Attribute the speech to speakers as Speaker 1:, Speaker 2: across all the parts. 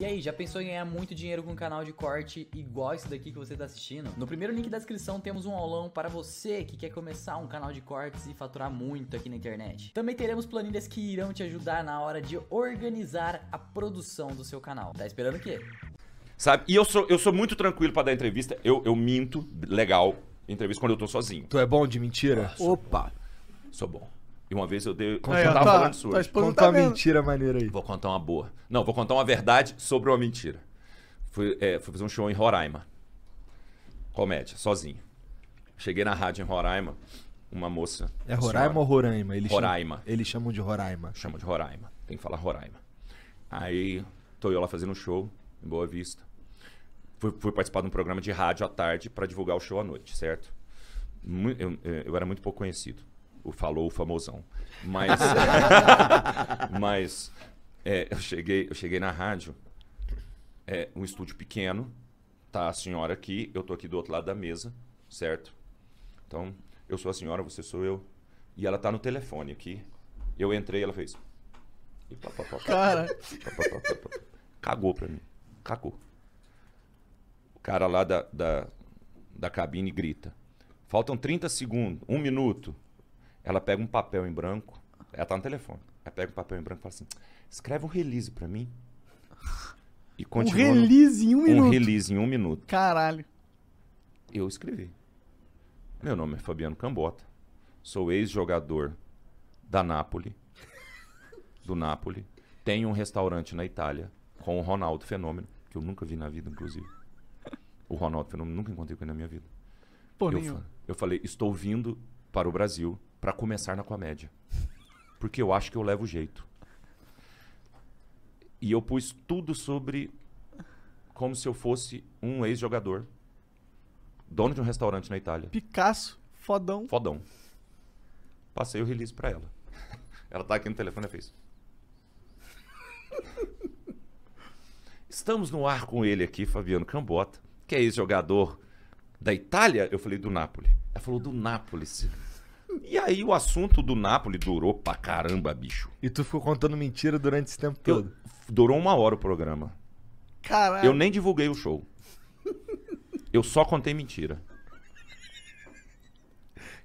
Speaker 1: E aí, já pensou em ganhar muito dinheiro com um canal de corte igual esse daqui que você está assistindo? No primeiro link da descrição temos um aulão para você que quer começar um canal de cortes e faturar muito aqui na internet. Também teremos planilhas que irão te ajudar na hora de organizar a produção do seu canal. Tá esperando o quê? Sabe, e eu sou, eu sou muito tranquilo para dar entrevista, eu, eu minto, legal, entrevista quando eu tô sozinho. Tu é bom de mentira? Ah, Opa! Bom. Sou bom. E uma vez eu dei. Contar aí, tá, falando sua. Tá contar uma mentira maneira aí. Vou contar uma boa. Não, vou contar uma verdade sobre uma mentira. Fui, é, fui fazer um show em Roraima. Comédia, sozinho. Cheguei na rádio em Roraima, uma moça. É Roraima senhora, ou Roraima? Eles Roraima. Chamam, eles chamam de Roraima. Chamam de Roraima. Tem que falar Roraima. Aí, tô eu lá fazendo um show, em Boa Vista. Fui, fui participar de um programa de rádio à tarde para divulgar o show à noite, certo? Eu, eu era muito pouco conhecido o falou o famosão. Mas, mas é, eu, cheguei, eu cheguei na rádio, é, um estúdio pequeno, tá a senhora aqui, eu tô aqui do outro lado da mesa, certo? Então, eu sou a senhora, você sou eu. E ela tá no telefone aqui. Eu entrei, ela fez. E pá, pá, pá, cara. Cagou pra mim. Cagou. O cara lá da, da, da cabine grita. Faltam 30 segundos, um minuto. Ela pega um papel em branco. Ela tá no telefone. Ela pega um papel em branco e fala assim: escreve um release pra mim. E continua. Um release no... em um, um minuto. Um release em um minuto. Caralho. Eu escrevi. Meu nome é Fabiano Cambota. Sou ex-jogador da Napoli. Do Napoli. Tenho um restaurante na Itália com o Ronaldo Fenômeno, que eu nunca vi na vida, inclusive. O Ronaldo Fenômeno nunca encontrei com ele na minha vida. Pô, eu, fa eu falei, estou vindo para o Brasil para começar na comédia. Porque eu acho que eu levo jeito. E eu pus tudo sobre como se eu fosse um ex-jogador, dono de um restaurante na Itália. Picasso, fodão. Fodão. Passei o release para ela. Ela tá aqui no telefone e fez. Estamos no ar com ele aqui, Fabiano Cambota, que é ex-jogador da Itália. Eu falei do Napoli. Ela falou do Nápoles. E aí o assunto do Napoli durou pra caramba, bicho. E tu ficou contando mentira durante esse tempo todo? Eu, durou uma hora o programa. Caralho. Eu nem divulguei o show. Eu só contei mentira.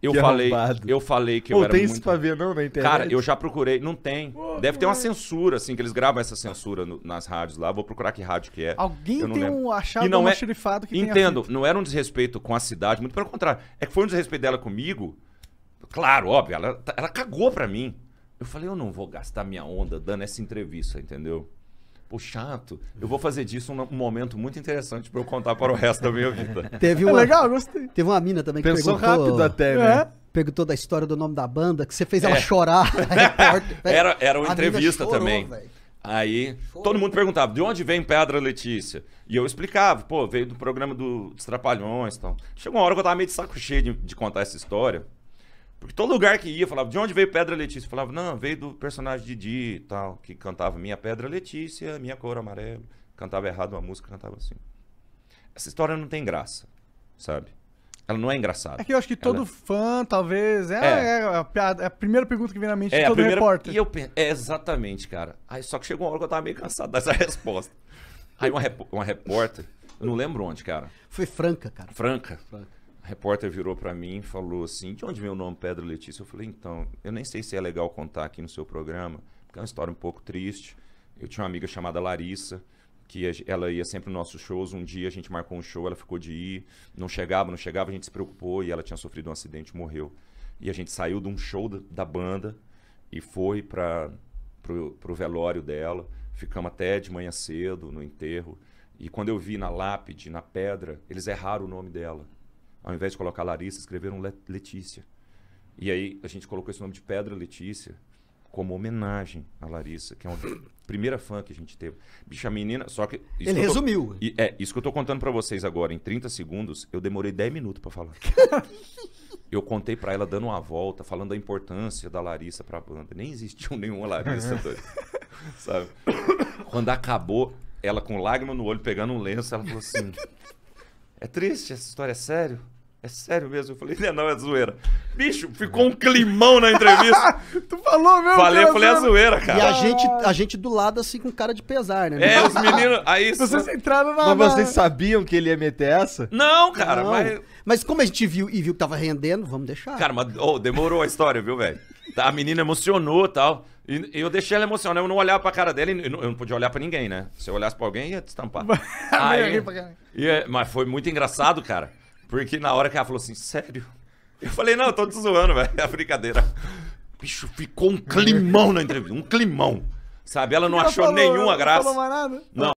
Speaker 1: Eu que falei, arrombado. eu falei que Pô, eu era tem muito... isso pra ver não na internet? Cara, eu já procurei, não tem. Pô, Deve ter uma censura assim que eles gravam essa censura no, nas rádios lá. Vou procurar que rádio que é. Alguém tem lembro. um achado não um é... que Entendo, não era um desrespeito com a cidade, muito pelo contrário. É que foi um desrespeito dela comigo Claro, óbvio, ela, tá, ela cagou pra mim. Eu falei, eu não vou gastar minha onda dando essa entrevista, entendeu? Pô, chato. Eu vou fazer disso um, momento muito interessante pra eu contar para o resto da minha vida. Teve é uma, é legal, gostei. Teve uma mina também que Pensou perguntou... rápido até, é. né? perguntou da história do nome da banda, que você fez ela é. chorar. era, era uma entrevista chorou, também. Véio. Aí todo mundo perguntava, de onde vem Pedra Letícia? E eu explicava, pô, veio do programa do, dos Trapalhões e tal. Chegou uma hora que eu tava meio de saco cheio de, de contar essa história. Porque todo lugar que ia, falava, de onde veio Pedra Letícia? falava, não, veio do personagem Didi e tal, que cantava Minha Pedra Letícia, Minha Cor Amarela. Cantava errado uma música, cantava assim. Essa história não tem graça, sabe? Ela não é engraçada. É que eu acho que todo Ela... fã, talvez. É, é. é, é a, é a primeira pergunta que vem na mente é, de todo primeira... repórter. E eu penso, é, exatamente, cara. Aí, só que chegou uma hora que eu tava meio cansado dessa resposta. Aí uma, rep... uma repórter, eu não lembro onde, cara. Foi Franca, cara. Franca. Franca repórter virou para mim e falou assim: de onde vem o nome Pedro Letícia? Eu falei: então, eu nem sei se é legal contar aqui no seu programa, porque é uma história um pouco triste. Eu tinha uma amiga chamada Larissa, que ela ia sempre nos nossos shows. Um dia a gente marcou um show, ela ficou de ir, não chegava, não chegava, a gente se preocupou e ela tinha sofrido um acidente, morreu. E a gente saiu de um show da, banda e foi para o velório dela. Ficamos até de manhã cedo no enterro. E quando eu vi na lápide, na pedra, eles erraram o nome dela. Ao invés de colocar Larissa, escreveram Letícia. E aí a gente colocou esse nome de Pedra Letícia como homenagem a Larissa, que é uma primeira fã que a gente teve. Bicha menina, só que. Ele que resumiu. e é, isso que eu tô contando para vocês agora, em 30 segundos, eu demorei 10 minutos para falar. eu contei para ela dando uma volta, falando da importância da Larissa pra banda. Nem existiu nenhuma Larissa, doido. Sabe? Quando acabou, ela com lágrima no olho, pegando um lenço, ela falou assim. É triste essa história, é sério? É sério mesmo? Eu falei, não, não é zoeira. Bicho, ficou um climão na entrevista. tu falou mesmo? Falei, eu falei, é zoeira, cara. E a gente, a gente do lado, assim, com cara de pesar, né? É, os meninos. Aí. Vocês entraram na. Mas vocês sabiam que ele ia meter essa? Não, cara, não. mas. Mas como a gente viu e viu que tava rendendo, vamos deixar. Cara, mas oh, demorou a história, viu, velho? a menina emocionou tal. E eu deixei ela emocionada. Eu não olhava pra cara dela, eu não, eu não podia olhar pra ninguém, né? Se eu olhasse pra alguém, ia destampar. Aí, e, é, mas foi muito engraçado, cara. Porque na hora que ela falou assim, sério? Eu falei, não, eu tô te zoando, velho. É brincadeira. Bicho, ficou um climão na entrevista. Um climão. Sabe? Ela não, achou falou, nenhuma graça. Não falou mais nada. Não.